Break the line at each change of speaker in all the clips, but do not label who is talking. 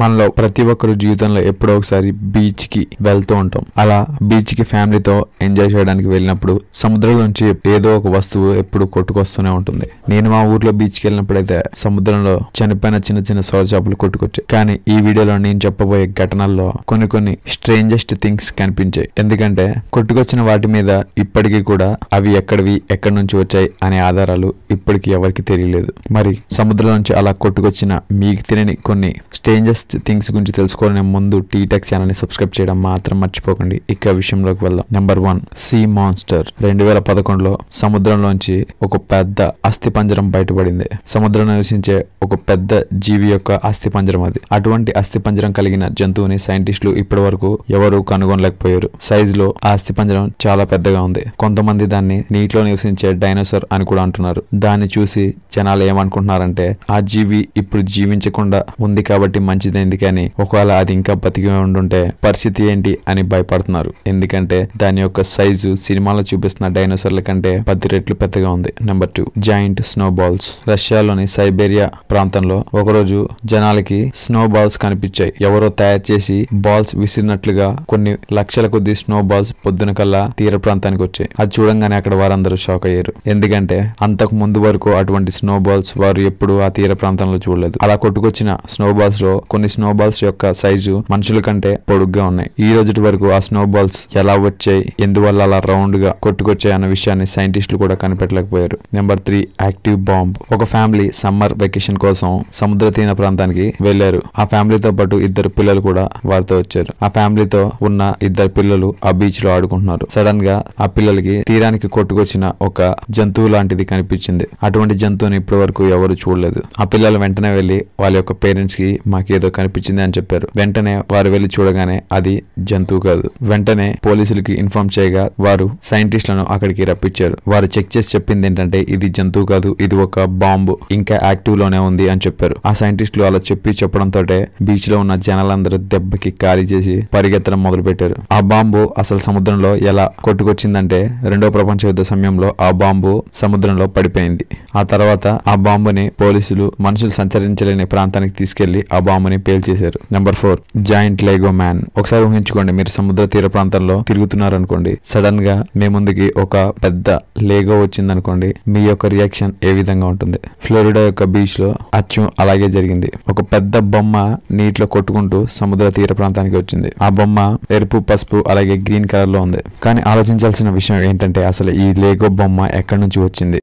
మనలో ప్రతి ఒక్కరు జీవితంలో ఎప్పుడో ఒకసారి బీచ్కి వెళ్తూ ఉంటాం అలా బీచ్కి ఫ్యామిలీతో ఎంజాయ్ చేయడానికి వెళ్ళినప్పుడు సముద్రం నుంచి ఏదో ఒక వస్తువు ఎప్పుడు కొట్టుకొస్తూనే ఉంటుంది నేను మా ఊర్లో బీచ్కి వెళ్ళినప్పుడు అయితే సముద్రంలో చనిపోయిన చిన్న చిన్న సోర చేపలు కొట్టుకొచ్చాయి కానీ ఈ వీడియోలో నేను చెప్పబోయే ఘటనల్లో కొన్ని కొన్ని స్ట్రేంజెస్ట్ థింగ్స్ కనిపించాయి ఎందుకంటే కొట్టుకొచ్చిన వాటి మీద ఇప్పటికీ కూడా అవి ఎక్కడివి ఎక్కడి నుంచి వచ్చాయి అనే ఆధారాలు ఇప్పటికీ ఎవరికి తెలియలేదు మరి సముద్రం నుంచి అలా కొట్టుకొచ్చిన మీకు తినని కొన్ని స్ట్రేంజెస్ లేటెస్ట్ థింగ్స్ గురించి తెలుసుకోవాలనే ముందు టీటెక్ ఛానల్ని సబ్స్క్రైబ్ చేయడం మాత్రం మర్చిపోకండి ఇక విషయంలోకి వెళ్దాం నెంబర్ వన్ సీ మాన్స్టర్ రెండు వేల పదకొండులో సముద్రంలోంచి ఒక పెద్ద అస్థి పంజరం బయటపడింది సముద్రం నివసించే ఒక పెద్ద జీవి యొక్క అస్థి పంజరం అది అటువంటి అస్థి పంజరం కలిగిన జంతువుని సైంటిస్టులు ఇప్పటి వరకు ఎవరు కనుగొనలేకపోయారు సైజ్ లో ఆ అస్థి పంజరం చాలా పెద్దగా ఉంది కొంతమంది దాన్ని నీటిలో నివసించే డైనోసార్ అని కూడా అంటున్నారు దాన్ని చూసి జనాలు ఏమనుకుంటున్నారంటే ఆ జీవి ఇప్పుడు జీవించకుండా ఉంది కాబట్టి మంచి మంచిది ఎందుకని ఒకవేళ అది ఇంకా బతికి ఉండుంటే పరిస్థితి ఏంటి అని భయపడుతున్నారు ఎందుకంటే దాని యొక్క సైజు సినిమాలో చూపిస్తున్న డైనోసర్ల కంటే పది రెట్లు పెద్దగా ఉంది number two giant snow balls రష్యాలోని సైబేరియా ప్రాంతంలో ఒకరోజు జనాలకి స్నో బాల్స్ కనిపించాయి ఎవరో తయారు చేసి బాల్స్ విసిరినట్లుగా కొన్ని లక్షల కొద్ది స్నో బాల్స్ పొద్దున కల్లా తీర ప్రాంతానికి వచ్చాయి అది చూడంగానే అక్కడ వారందరూ షాక్ అయ్యారు ఎందుకంటే అంతకు ముందు వరకు అటువంటి స్నో బాల్స్ వారు ఎప్పుడు ఆ తీర ప్రాంతంలో చూడలేదు అలా కొట్టుకొచ్చిన స్నో బాల్స్ లో కొన్ని కొన్ని స్నోబాల్స్ యొక్క సైజు మనుషుల కంటే పొడుగ్గా ఉన్నాయి ఈ రోజు వరకు ఆ స్నోబాల్స్ ఎలా వచ్చాయి ఎందువల్ల అలా రౌండ్ గా కొట్టుకొచ్చాయి అన్న విషయాన్ని సైంటిస్టులు కూడా కనిపెట్టలేకపోయారు నెంబర్ త్రీ యాక్టివ్ బాంబ్ ఒక ఫ్యామిలీ సమ్మర్ వెకేషన్ కోసం సముద్ర తీన ప్రాంతానికి వెళ్లారు ఆ ఫ్యామిలీతో పాటు ఇద్దరు పిల్లలు కూడా వారితో వచ్చారు ఆ ఫ్యామిలీతో ఉన్న ఇద్దరు పిల్లలు ఆ బీచ్ లో ఆడుకుంటున్నారు సడన్ గా ఆ పిల్లలకి తీరానికి కొట్టుకొచ్చిన ఒక జంతువు లాంటిది కనిపించింది అటువంటి జంతువుని ఇప్పటి వరకు ఎవరు చూడలేదు ఆ పిల్లలు వెంటనే వెళ్లి వాళ్ళ యొక్క పేరెంట్స్ కి మాకేదో ఏదో కనిపించింది అని చెప్పారు వెంటనే వారు వెళ్లి చూడగానే అది జంతువు కాదు వెంటనే పోలీసులకి ఇన్ఫార్మ్ చేయగా వారు సైంటిస్టులను అక్కడికి రప్పించారు వారు చెక్ చేసి చెప్పింది ఏంటంటే ఇది జంతువు కాదు ఇది ఒక బాంబు ఇంకా యాక్టివ్ లోనే ఉంది అని చెప్పారు ఆ సైంటిస్టులు అలా చెప్పి చెప్పడంతో బీచ్ లో ఉన్న జనాలందరూ దెబ్బకి ఖాళీ చేసి పరిగెత్తడం మొదలు పెట్టారు ఆ బాంబు అసలు సముద్రంలో ఎలా కొట్టుకొచ్చిందంటే రెండో ప్రపంచ యుద్ధ సమయంలో ఆ బాంబు సముద్రంలో పడిపోయింది ఆ తర్వాత ఆ బాంబుని పోలీసులు మనుషులు సంచరించలేని ప్రాంతానికి తీసుకెళ్లి ఆ బాంబు అని పేల్చేశారు number four giant Lego man ఒకసారి ఊహించుకోండి మీరు సముద్ర తీర ప్రాంతంలో తిరుగుతున్నారనుకోండి సడన్ గా మీ ముందుకి ఒక పెద్ద లేగో వచ్చిందనుకోండి మీ యొక్క రియాక్షన్ ఏ విధంగా ఉంటుంది ఫ్లోరిడా యొక్క బీచ్ లో అచ్చు అలాగే జరిగింది ఒక పెద్ద బొమ్మ నీటిలో కొట్టుకుంటూ సముద్ర తీర ప్రాంతానికి వచ్చింది ఆ బొమ్మ ఎరుపు పసుపు అలాగే గ్రీన్ కలర్ లో ఉంది కానీ ఆలోచించాల్సిన విషయం ఏంటంటే అసలు ఈ లేగో బొమ్మ ఎక్కడి నుంచి వచ్చింది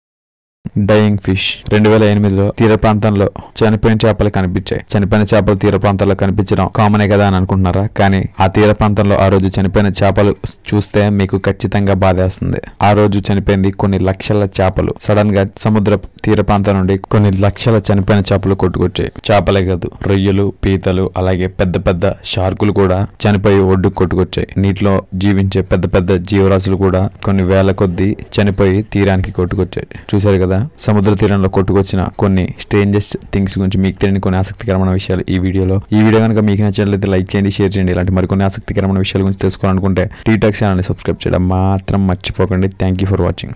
డైయింగ్ ఫిష్ రెండు వేల ఎనిమిదిలో తీర ప్రాంతంలో చనిపోయిన చేపలు కనిపించాయి చనిపోయిన చేపలు తీర ప్రాంతాల్లో కనిపించడం కామనే కదా అని అనుకుంటున్నారా కానీ ఆ తీర ప్రాంతంలో ఆ రోజు చనిపోయిన చేపలు చూస్తే మీకు ఖచ్చితంగా బాధేస్తుంది ఆ రోజు చనిపోయింది కొన్ని లక్షల చేపలు సడన్ గా సముద్ర తీర ప్రాంతం నుండి కొన్ని లక్షల చనిపోయిన చేపలు కొట్టుకొచ్చాయి చేపలే కాదు రొయ్యలు పీతలు అలాగే పెద్ద పెద్ద షార్కులు కూడా చనిపోయి ఒడ్డుకు కొట్టుకొచ్చాయి నీటిలో జీవించే పెద్ద పెద్ద జీవరాశులు కూడా కొన్ని వేల కొద్దీ చనిపోయి తీరానికి కొట్టుకొచ్చాయి చూశారు కదా కదా సముద్ర తీరంలో కొట్టుకొచ్చిన కొన్ని స్ట్రేంజెస్ట్ థింగ్స్ గురించి మీకు తెలియని కొన్ని ఆసక్తికరమైన విషయాలు ఈ వీడియోలో ఈ వీడియో కనుక మీకు నచ్చినట్లయితే లైక్ చేయండి షేర్ చేయండి ఇలాంటి మరికొన్ని ఆసక్తికరమైన విషయాల గురించి తెలుసుకోవాలనుకుంటే టీటాక్ ఛానల్ని సబ్స్క్రైబ్ చేయడం మాత్రం మర్చిపోకండి థ్యాంక్ యూ ఫర్ వాచింగ్